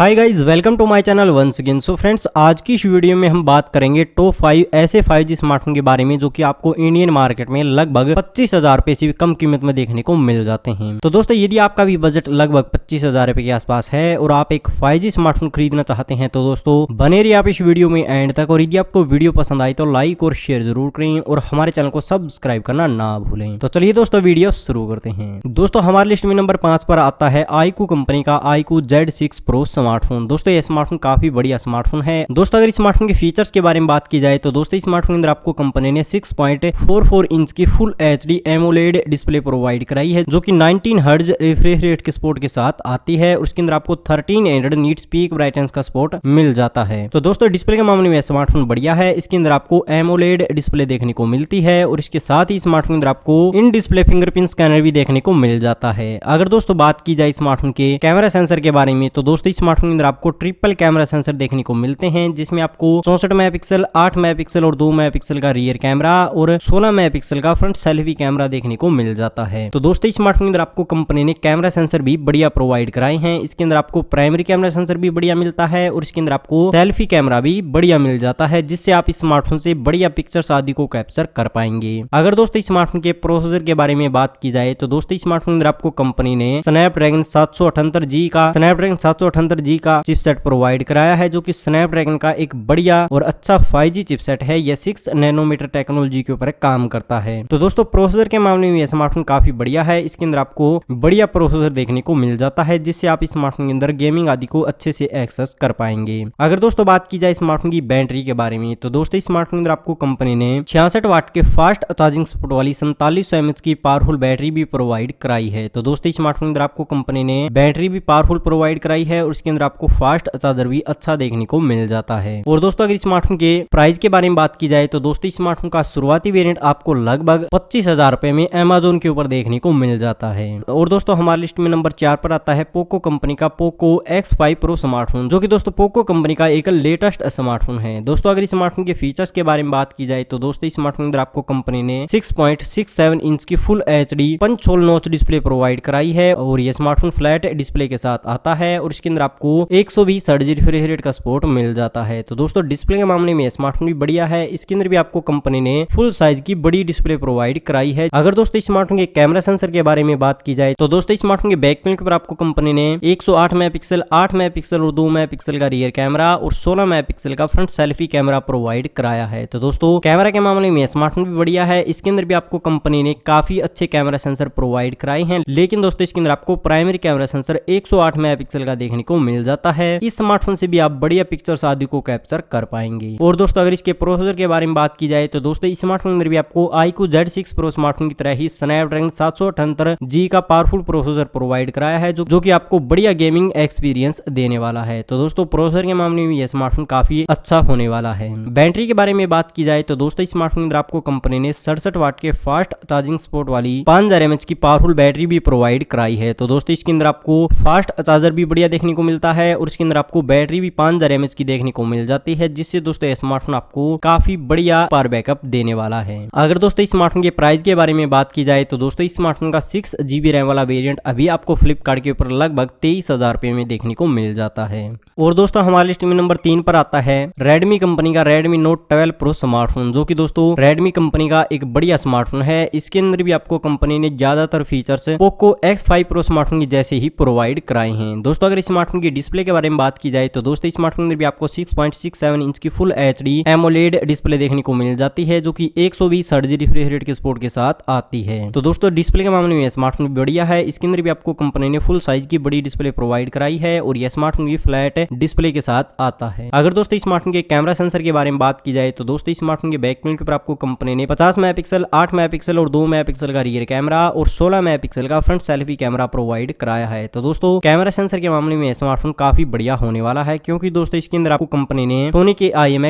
hi guys welcome to my channel once again so friends आज की इस video में हम बात करेंगे टॉप फाइव ऐसे 5G स्मार्टफोन के बारे में जो कि आपको इंडियन मार्केट में लगभग पच्चीस हजार रुपए से भी कम कीमत में देखने को मिल जाते हैं तो दोस्तों यदि आपका भी बजट लगभग पच्चीस हजार रुपए के आसपास है और आप एक फाइव स्मार्टफोन खरीदना चाहते हैं तो दोस्तों बने रही आप इस वीडियो में एंड तक और यदि आपको वीडियो पसंद आई तो लाइक और शेयर जरूर करें और हमारे चैनल को सब्सक्राइब करना ना भूलें तो चलिए दोस्तों वीडियो शुरू करते हैं दोस्तों हमारे लिस्ट में नंबर पांच पर आता है आईकू कंपनी का iQOO Z six pro smartphone दोस्तों ये स्मार्टफोन काफी बढ़िया स्मार्टफोन है दोस्तों अगर स्मार्टफोन के फीचर्स के बारे में बात की जाए तो दोस्तों स्मार्टफोन के अंदर आपको कंपनी ने 6.44 इंच की full H D AMOLED display provide कराई है जो कि 19 हर्ज रिफ्रेश रेट के सपोर्ट के साथ आती है उसके अंदर आपको thirteen hundred nits peak brightness का सपोर्ट मिल जाता है तो दोस्तों डिस्प्ले के मामले में स्मार्टफोन बढ़िया है इसके अंदर आपको एमोलेड डिस्प्ले देखने को मिलती है और इसके साथ ही स्मार्टफोन अंदर आपको इन डिस्प्ले फिंगरप्रिंट स्कैनर भी देखने को मिल जाता है अगर दोस्तों बात की जाए स्मार्टफोन के कैमरा सेंसर के बारे में तो दोस्तों स्मार्ट स्मार्टफोन के अंदर आपको ट्रिपल कैमरा सेंसर देखने को मिलते हैं जिसमें आपको चौसठ मेगापिक्सल, 8 मेगापिक्सल और 2 मेगापिक्सल का रियर कैमरा और 16 मेगापिक्सल का फ्रंट सेल्फी कैमरा देखने को मिल जाता है तो दोस्तों इस स्मार्टफोन के अंदर आपको कंपनी ने कैमरा सेंसर भी बढ़िया प्रोवाइड कराए हैं इसके अंदर आपको प्राइमरी कैमरा सेंसर भी बढ़िया मिलता है और इसके अंदर आपको सेल्फी कैमरा भी बढ़िया मिल जाता है जिससे आप इस स्मार्टफोन से बढ़िया पिक्चर आदि को कैप्चर कर पाएंगे अगर दोस्तों इस स्मार्टफोन के प्रोसेसर के बारे में बात की जाए तो दोस्तों स्मार्टफोन के अंदर आपको कंपनी ने स्नैपड्रैगन सात सौ अठहत्तर जी का स्नैपड्रैगन सात सौ अठहत्तर जी का चिपसेट प्रोवाइड कराया है जो कि स्नैपड्रैगन का एक बढ़िया और अच्छा फाइव चिपसेट है यह सिक्स नैनोमीटर टेक्नोलॉजी के ऊपर काम करता है तो दोस्तों प्रोसेसर के मामले में यह स्मार्टफोन काफी बढ़िया है इसके अंदर आपको बढ़िया प्रोसेसर देखने को मिल जाता है जिससे आप स्मार्टफोन के अंदर गेमिंग आदि को अच्छे से एक्सेस कर पाएंगे अगर दोस्तों बात की जाए स्मार्टफोन की बैटरी के बारे में तो दोस्तों स्मार्टफोन अंदर आपको कंपनी ने छियासठ वाट के फास्ट चार्जिंग सपोर्ट वाली सैतालीस सौ की पावरफुल बैटरी भी प्रोवाइड कराई है तो दोस्तों स्मार्टफोन अंदर आपको कंपनी ने बैटरी भी पावरफुल प्रोवाइड कराई है और इसके अंदर आपको फास्ट चार्जर भी अच्छा देखने को मिल जाता है और दोस्तों अगर स्मार्टफोन के प्राइस के बारे में बात की जाए तो दोस्तों स्मार्टफोन का शुरुआती वेरियंट आपको लगभग पच्चीस हजार में अमेजोन के ऊपर देखने को मिल जाता है और दोस्तों हमारे लिस्ट में नंबर चार पर आता है पोको कंपनी का Poco X five pro smartphone जो की दोस्तों पोको कंपनी का एक लेटेस्ट स्मार्टफोन है दोस्तों अगर स्मार्टफोन के फीचर्स के बारे में बात की जाए तो दोस्तों स्मार्टफोन अंदर आपको कंपनी ने 6.67 इंच की full H D punch hole notch display provide कराई है और यह स्मार्टफोन फ्लैट डिस्प्ले के साथ आता है और इसके अंदर आपको आपको एक सौ रिफ्रेश रेट का सपोर्ट मिल जाता है तो दोस्तों डिस्प्ले के मामले में स्मार्टफोन भी बढ़िया है इसके अंदर भी आपको कंपनी ने फुल साइज की बड़ी डिस्प्ले प्रोवाइड कराई है अगर दोस्तों स्मार्टफोन के कैमरा सेंसर के बारे में बात की जाए तो दोस्तों स्मार्टफोन के बैक पेन पर आपको कंपनी ने 108 मेगापिक्सल 8 मेगापिक्सल और 2 मेगापिक्सल का रियर कैमरा और 16 मेगापिक्सल का फ्रंट सेल्फी कैमरा प्रोवाइड कराया है तो दोस्तों कैमरा के मामले में स्मार्टफोन भी बढ़िया है इसके अंदर भी आपको कंपनी ने काफी अच्छे कैमरा सेंसर प्रोवाइड कराए हैं लेकिन दोस्तों इसके अंदर आपको प्राइमरी कैमरा सेंसर 108 मेगापिक्सल का देखने को मिल मिल जाता है इस स्मार्टफोन से भी आप बढ़िया पिक्चर्स आदि को कैप्चर कर पाएंगे और दोस्तों अगर इसके प्रोसेसर के बारे में बात की जाए तो दोस्तों इस स्मार्टफोन के अंदर भी आपको iQOO Z six pro smartphone की तरह ही स्नैपड्रैगन सात जी का पावरफुल प्रोसेसर प्रोवाइड कराया है जो, जो कि आपको बढ़िया गेमिंग एक्सपीरियंस देने वाला है तो दोस्तों प्रोसेसर के मामले में यह स्मार्टफोन काफी अच्छा होने वाला है बैटरी के बारे में बात की जाए तो दोस्तों स्मार्टफोन के अंदर आपको कंपनी ने सड़सठ वाट के फास्ट चार्जिंग स्पोर्ट वाली पांच हजार की पावरफुल बैटरी भी प्रोवाइड कराई है तो दोस्तों इसके अंदर आपको फास्ट चार्जर भी बढ़िया देखने को मिलता मिलता है और इसके अंदर आपको बैटरी भी पांच हजार की देखने को मिल जाती है जिससे दोस्तों स्मार्टफोन आपको काफी बढ़िया पावर बैकअप देने वाला है अगर दोस्तों स्मार्टफोन के प्राइस के बारे में बात की जाए तो दोस्तों स्मार्टफोन का सिक्स जीबी रैम वाला वेरियंट अभी आपको फ्लिपकार्ट के ऊपर लगभग तेईस हजार रुपए में देखने को मिल जाता है और दोस्तों हमारे लिस्ट में नंबर तीन पर आता है रेडमी कंपनी का Redmi Note twelve pro smartphone जो की दोस्तों रेडमी कंपनी का एक बढ़िया स्मार्टफोन है इसके अंदर भी आपको कंपनी ने ज्यादातर features Poco X five pro smartphone की जैसे ही प्रोवाइड कराए हैं दोस्तों अगर स्मार्टफोन की डिस्प्ले के बारे में बात की जाए तो दोस्तों स्मार्टफोन में भी आपको 6.67 इंच की full H D AMOLED display देखने को मिल जाती है जो कि 120 सौ रिफ्रेश रेट के स्पोर्ट के साथ आती है तो दोस्तों डिस्प्ले के मामले में स्मार्टफोन बढ़िया है इसके अंदर भी आपको कंपनी ने फुल साइज की बड़ी डिस्प्ले प्रोवाइड कराई है और यह स्मार्टफोन भी फ्लैट डिस्प्ले के साथ आता है अगर दोस्तों स्मार्टफोन के कैमरा सेंसर के बारे में बात की जाए तो दोस्तों स्मार्टफोन के बैक मिल ऊपर आपको कंपनी ने पचास मेगा आठ मेगा और दो मेगा का रियर कैमरा और सोलह मेगा का फ्रंट सेल्फी कैमरा प्रोवाइड कराया है तो दोस्तों कैमरा सेंसर के मामले में स्मार्ट स्मार्टफोन काफी बढ़िया होने वाला है क्योंकि दोस्तों इसके अंदर आपको कंपनी ने सोनी के आई एम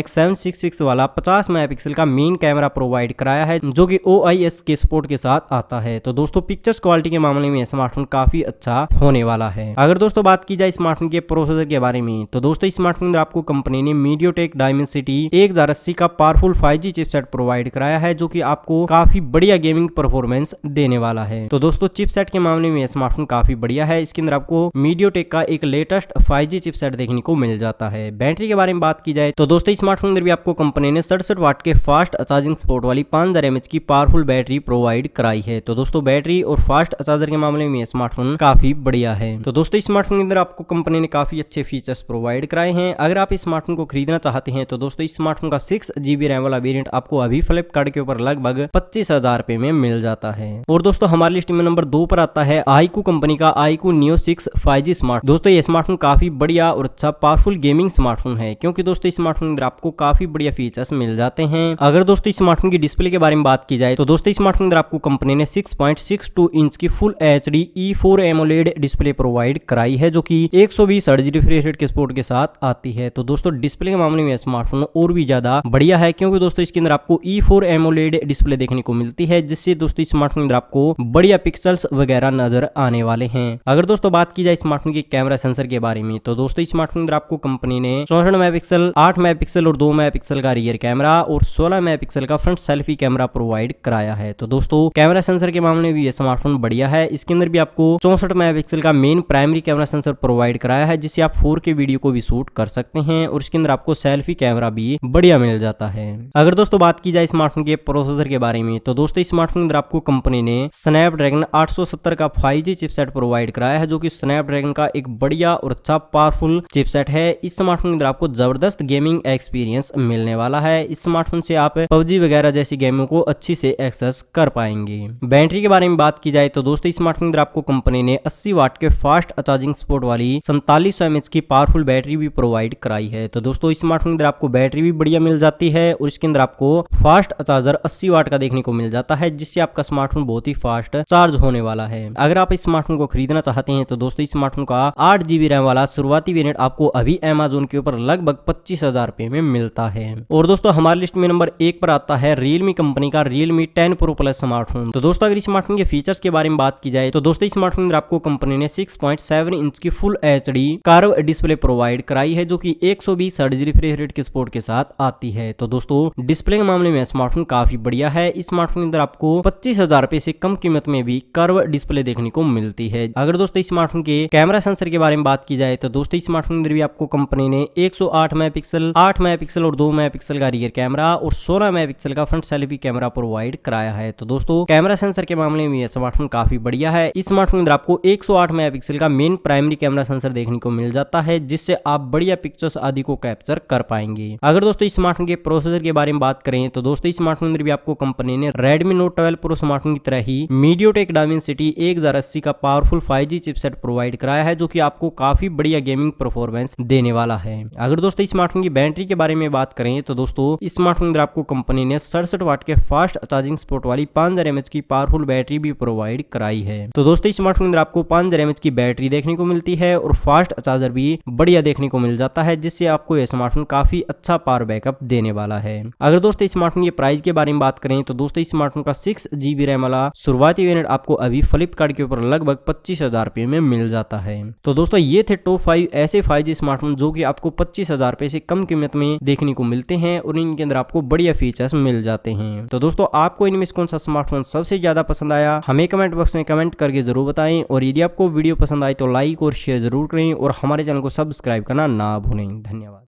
वाला पचास मेगा का मेन कैमरा प्रोवाइड कराया है जो की ओ के सपोर्ट के साथ आता है तो दोस्तों पिक्चर्स क्वालिटी के मामले में स्मार्टफोन काफी अच्छा होने वाला है अगर दोस्तों बात की जाए स्मार्टफोन के प्रोसेसर के बारे में तो दोस्तों स्मार्टफोन आपको कंपनी ने मीडियो टेक डायमेंसिटी एक हजार अस्सी का powerful five G chipset provide कराया है जो की आपको काफी बढ़िया गेमिंग परफॉर्मेंस देने वाला है तो दोस्तों चिपसेट के मामले में स्मार्टफोन काफी बढ़िया है इसके अंदर आपको मीडियो का एक latest latest five G chipset देखने को मिल जाता है बैटरी के बारे में बात की जाए तो दोस्तों स्मार्टफोन में भी आपको कंपनी ने सड़सठ वाट के फास्ट चार्जिंग स्पोर्ट वाली पांच हजार की पावरफुल बैटरी प्रोवाइड कराई है तो दोस्तों बैटरी और फास्ट चार्जर के मामले में स्मार्टफोन काफी बढ़िया है तो दोस्तों स्मार्टफोन के अंदर आपको कंपनी ने काफी अच्छे फीचर्स प्रोवाइड कराए हैं अगर आप स्मार्टफोन को खरीदना चाहते हैं तो दोस्तों स्मार्टफोन का सिक्स जीबी रैम वाला वेरियंट आपको अभी फ्लिपकार्ट के ऊपर लगभग पच्चीस हजार रुपए में मिल जाता है और दोस्तों हमारी लिस्ट में नंबर दो पर आता है आईकू कंपनी का iQOO Neo six five smart दोस्तों ये स्मार्ट स्मार्टफोन काफ़ी बढ़िया और अच्छा पावरफुल गेमिंग स्मार्टफोन है क्योंकि दोस्तों इस स्मार्टफोन के अंदर आपको काफ़ी बढ़िया फीचर्स मिल जाते हैं अगर दोस्तों इस स्मार्टफोन की डिस्प्ले के बारे में बात की जाए तो दोस्तों इस स्मार्टफोन के अंदर आपको कंपनी ने 6.62 इंच की full H D E four AMOLED display provide कराई है जो कि एक सौ बीस रिफ्रेश रेट के सपोर्ट के साथ आती है तो दोस्तों डिस्प्ले के मामले में स्मार्टफोन और भी ज्यादा बढ़िया है क्योंकि दोस्तों इसके अंदर आपको ई फोर एमोलेड डिस्प्ले देखने को मिलती है जिससे दोस्तों स्मार्टफोन के अंदर आपको बढ़िया पिक्सल्स वगैरह नजर आने वाले हैं अगर दोस्तों बात की जाए स्मार्टफोन के कैमरा सेंसर की के बारे में तो दोस्तों स्मार्टफोन अंदर आपको कंपनी ने चौसठ मेगापिक्सल आठ मेगापिक्सल और दो मेगापिक्सल का रियर कैमरा और सोलह मेगापिक्सल का फ्रंट सेल्फी कैमरा प्रोवाइड कराया है तो दोस्तों कैमरा सेंसर के मामले में भी यह स्मार्टफोन बढ़िया है इसके अंदर भी आपको चौसठ मेगापिक्सल का main primary camera sensor provide कराया है जिससे आप फोर वीडियो को भी शूट कर सकते हैं और इसके अंदर आपको सेल्फी कैमरा भी बढ़िया मिल जाता है अगर दोस्तों बात की जाए स्मार्टफोन के प्रोसेसर के बारे में तो दोस्तों स्मार्टफोन अंदर आपको कंपनी ने स्नैपड्रैगन 870 का 5G चिपसेट प्रोवाइड कराया है जो कि स्नैपड्रैगन का एक बढ़िया और अच्छा पावरफुल चिपसेट है इस स्मार्टफोन के अंदर आपको जबरदस्त गेमिंग एक्सपीरियंस मिलने वाला है इस स्मार्टफोन से आप पबजी वगैरह जैसी गेमों को अच्छी से एक्सेस कर पाएंगे बैटरी के बारे में बात की जाए तो दोस्तों इस स्मार्टफोन के अंदर आपको कंपनी ने अस्सी वाट के फास्ट चार्जिंग सपोर्ट वाली सैतालीस सौ की पावरफुल बैटरी भी प्रोवाइड कराई है तो दोस्तों इस स्मार्टफोन के अंदर आपको बैटरी भी बढ़िया मिल जाती है और इसके अंदर आपको फास्ट चार्जर 80 वाट का देखने को मिल जाता है जिससे आपका स्मार्टफोन बहुत ही फास्ट चार्ज होने वाला है अगर आप इस स्मार्टफोन को खरीदना चाहते हैं तो दोस्तों इस स्मार्टफोन का आठ जीबी रैम वाला शुरुआती वेरियंट आपको अभी अमेजोन के ऊपर लगभग पच्चीस हजार रुपए में मिलता है और दोस्तों हमारे लिस्ट में नंबर एक पर आता है रियलमी कंपनी का Realme ten pro plus smartphone तो दोस्तों अगर स्मार्टफोन के फीचर्स के बारे में बात की जाए तो दोस्तों स्मार्टफोन आपको कंपनी ने 6.7 इंच की full H D curve display provide कराई है जो कि 120 सौ रिफ्रेश रेट के सपोर्ट के साथ आती है तो दोस्तों डिस्प्ले के मामले में स्मार्टफोन काफी बढ़िया है स्मार्टफोन के अंदर आपको पच्चीस हजार से कम कीमत में भी कर्व डिस्प्ले देखने को मिलती है अगर दोस्तों स्मार्टफोन के कैमरा सेंसर के बारे में बात की जाए तो दोस्तों इस स्मार्टफोन के अंदर भी आपको कंपनी ने 108 मेगापिक्सल 8 मेगापिक्सल और 2 मेगापिक्सल का रियर कैमरा और 16 मेगापिक्सल का फ्रंट सेल्फी कैमरा प्रोवाइड कराया है तो दोस्तों कैमरा सेंसर के मामले में यह स्मार्टफोन काफी बढ़िया है इस स्मार्टफोन के अंदर आपको 108 मेगापिक्सल का मेन प्राइमरी कैमरा सेंसर देखने को मिल जाता है जिससे आप बढ़िया पिक्चर्स आदि को कैप्चर कर पाएंगे अगर दोस्तों इस स्मार्टफोन के प्रोसेसर के बारे में बात करें तो दोस्तों इस स्मार्टफोन अंदर भी आपको कंपनी ने Redmi Note twelve pro smartphone की तरह ही मीडियो टेक डायमेंसिटी एक का पावरफुल 5G चिपसेट प्रोवाइड कराया है जो कि आपको काफी काफी बढ़िया गेमिंग परफॉर्मेंस देने वाला है अगर दोस्तों स्मार्टफोन की बैटरी के बारे में बात करें तो दोस्तों स्मार्टफोन अंदर आपको कंपनी ने सड़सठ वाट के फास्ट चार्जिंग स्पोर्ट वाली पांच हजार की पावरफुल बैटरी भी प्रोवाइड कराई है तो दोस्तों स्मार्टफोन अंदर आपको पांच हजार की बैटरी देखने को मिलती है और फास्ट चार्जर भी बढ़िया देखने को मिल जाता है जिससे आपको यह स्मार्टफोन काफी अच्छा पावर बैकअप देने वाला है अगर दोस्तों स्मार्टफोन के प्राइस के बारे में बात करें तो दोस्तों स्मार्टफोन का सिक्स जीबी रैम वाला शुरुआती यूनिट आपको अभी फ्लिपकार्ट के ऊपर लगभग पच्चीस हजार में मिल जाता है तो दोस्तों ये थे टॉप फाइव ऐसे फाइव स्मार्टफोन जो कि आपको पच्चीस हजार से कम कीमत में देखने को मिलते हैं और इनके अंदर आपको बढ़िया फीचर्स मिल जाते हैं तो दोस्तों आपको इनमें कौन सा स्मार्टफोन सबसे ज्यादा पसंद आया हमें कमेंट बॉक्स में कमेंट करके जरूर बताएं और यदि आपको वीडियो पसंद आए तो लाइक और शेयर जरूर करें और हमारे चैनल को सब्सक्राइब करना ना भूलें धन्यवाद